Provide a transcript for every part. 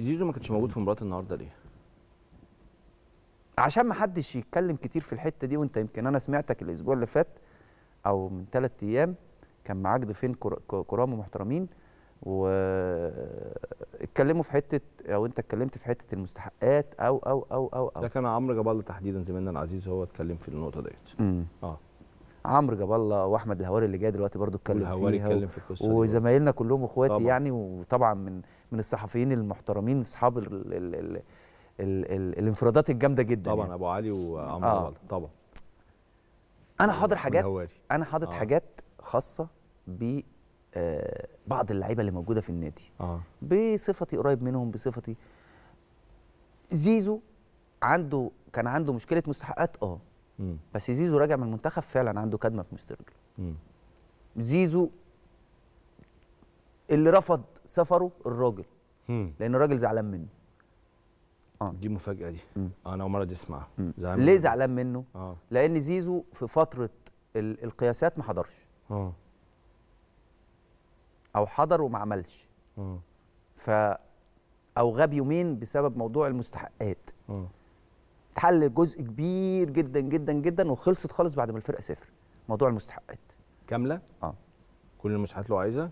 زيزو ما كانش موجود في مباراه النهارده ليه؟ عشان ما حدش يتكلم كتير في الحته دي وانت يمكن انا سمعتك الاسبوع اللي فات او من ثلاث ايام كان معاك ضيفين كرام ومحترمين واتكلموا في حته او انت اتكلمت في حته المستحقات او او او او, أو. ده كان عمرو جبل تحديدا زميلنا العزيز هو اتكلم في النقطه ديت اه عمرو جاب الله واحمد الهواري اللي جاي دلوقتي برضو اتكلم فيها اتكلم في القصه وزمايلنا كلهم اخواتي يعني وطبعا من من الصحفيين المحترمين اصحاب ال ال ال ال ال الانفرادات الجامده جدا طبعا يعني. ابو علي وعمرو آه. طبعا انا حاضر حاجات انا حاضر آه. حاجات خاصه ب آه، بعض اللعيبه اللي موجوده في النادي آه. بصفتي قريب منهم بصفتي زيزو عنده كان عنده مشكله مستحقات اه بس زيزو راجع من المنتخب فعلا عنده كدمه في مسترجل زيزو اللي رفض سفره الراجل مم. لان الراجل زعلان منه آه. دي مفاجاه دي مم. انا اول مره دي اسمعها زعلان ليه زعلان منه آه. لان زيزو في فتره ال القياسات ما حضرش آه. او حضر وما عملش آه. ف او غاب يومين بسبب موضوع المستحقات آه. اتحل جزء كبير جدا جدا جدا وخلصت خالص بعد ما الفرقه سافر موضوع المستحقات كامله اه كل المستحقات اللي هو عايزها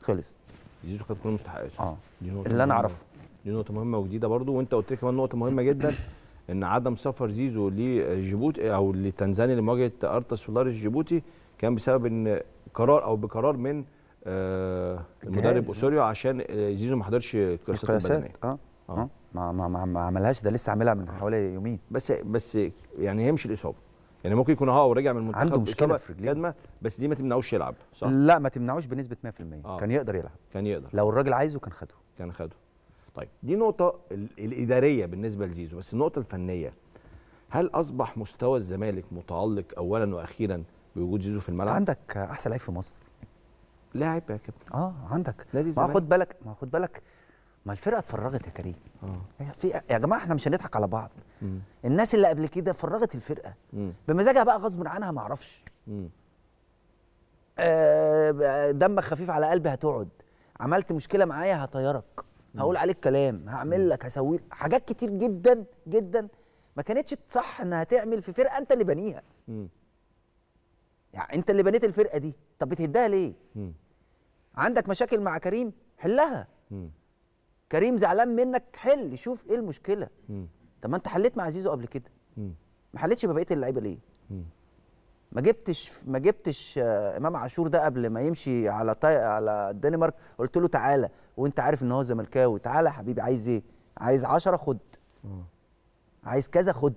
خلص زيزو خد كل المستحقات اه دي نقطه اللي انا اعرفه دي نقطه مهمه وجديده برضو وانت قلت لي كمان نقطه مهمه جدا ان عدم سفر زيزو لجيبوتي او لتنزانيا لمواجهه ارتا سولاريس جيبوتي كان بسبب ان قرار او بقرار من آه المدرب اسوريو عشان آه، زيزو ما حضرش القصه البدنيه اه اه, آه. ما ما ما, ما عملهاش ده لسه عاملها من حوالي يومين بس بس يعني هي مش الاصابه يعني ممكن يكون اه ورجع من المنتخب عنده مشكله في رجليه كدمه بس دي ما تمنعوش يلعب صح لا ما تمنعوش بنسبه 100% آه. كان يقدر يلعب كان يقدر لو الراجل عايزه كان خده كان خده طيب دي نقطه الاداريه بالنسبه لزيزو بس النقطه الفنيه هل اصبح مستوى الزمالك متعلق اولا واخيرا بوجود زيزو في الملعب عندك احسن لعيب في مصر لاعب يا كابتن اه عندك نادي الزمالك ما خد بالك ما خد بالك ما الفرقه اتفرغت يا كريم اه. في يا جماعه احنا مش هنضحك على بعض مم. الناس اللي قبل كده فرغت الفرقه مم. بمزاجها بقى غصب عنها ما اعرفش آه دمك خفيف على قلبي هتقعد عملت مشكله معايا هطيرك هقول عليك كلام هعمل لك هسوي حاجات كتير جدا جدا ما كانتش صح انها تعمل في فرقه انت اللي بنيها مم. يعني انت اللي بنيت الفرقه دي طب بتهدها ليه مم. عندك مشاكل مع كريم حلها مم. كريم زعلان منك حل شوف ايه المشكله طب ما انت حليت مع زيزو قبل كده ما حليتش ببقيه اللعيبه ليه ما جبتش ما جبتش آه، امام عاشور ده قبل ما يمشي على طي... على الدنمارك قلت له تعالى وانت عارف ان هو زملكاوي تعالى يا حبيبي عايز ايه عايز 10 خد مم. عايز كذا خد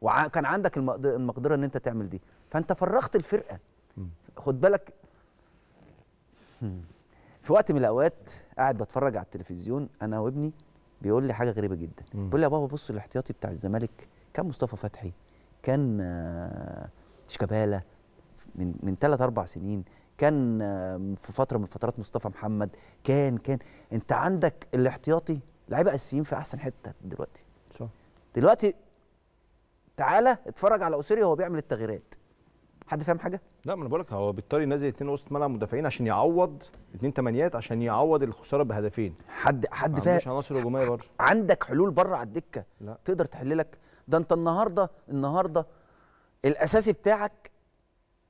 وكان عندك المقدره ان انت تعمل دي فانت فرغت الفرقه مم. خد بالك في وقت من الاوقات قاعد بتفرج على التلفزيون انا وابني بيقول لي حاجه غريبه جدا بيقول لي يا بابا بص الاحتياطي بتاع الزمالك كان مصطفى فتحي كان آه، شيكابالا من من ثلاث اربع سنين كان آه، في فتره من فترات مصطفى محمد كان كان انت عندك الاحتياطي لعيبه اساسيين في احسن حته دلوقتي صح دلوقتي تعالى اتفرج على اوسيريو وهو بيعمل التغييرات حد فاهم حاجه؟ لا ما انا بقول لك هو بيضطر نازل اثنين وسط ملعب مدافعين عشان يعوض اثنين ثمانيات عشان يعوض الخساره بهدفين حد حد فاهم مش عناصر هجوميه بره عندك حلول بره على الدكه لا. تقدر تحل لك ده انت النهارده النهارده الاساسي بتاعك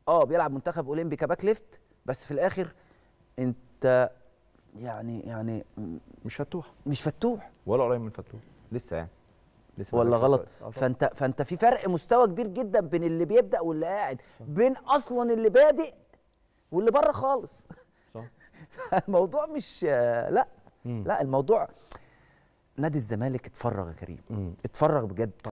اه بيلعب منتخب اولمبي كباك ليفت بس في الاخر انت يعني يعني مش فتوح مش فتوح ولا قريب من فتوح لسه يعني ولا غلط فانت فانت في فرق مستوى كبير جدا بين اللي بيبدا واللي قاعد بين اصلا اللي بادئ واللي بره خالص صح الموضوع مش لا لا الموضوع نادي الزمالك اتفرغ يا كريم اتفرغ بجد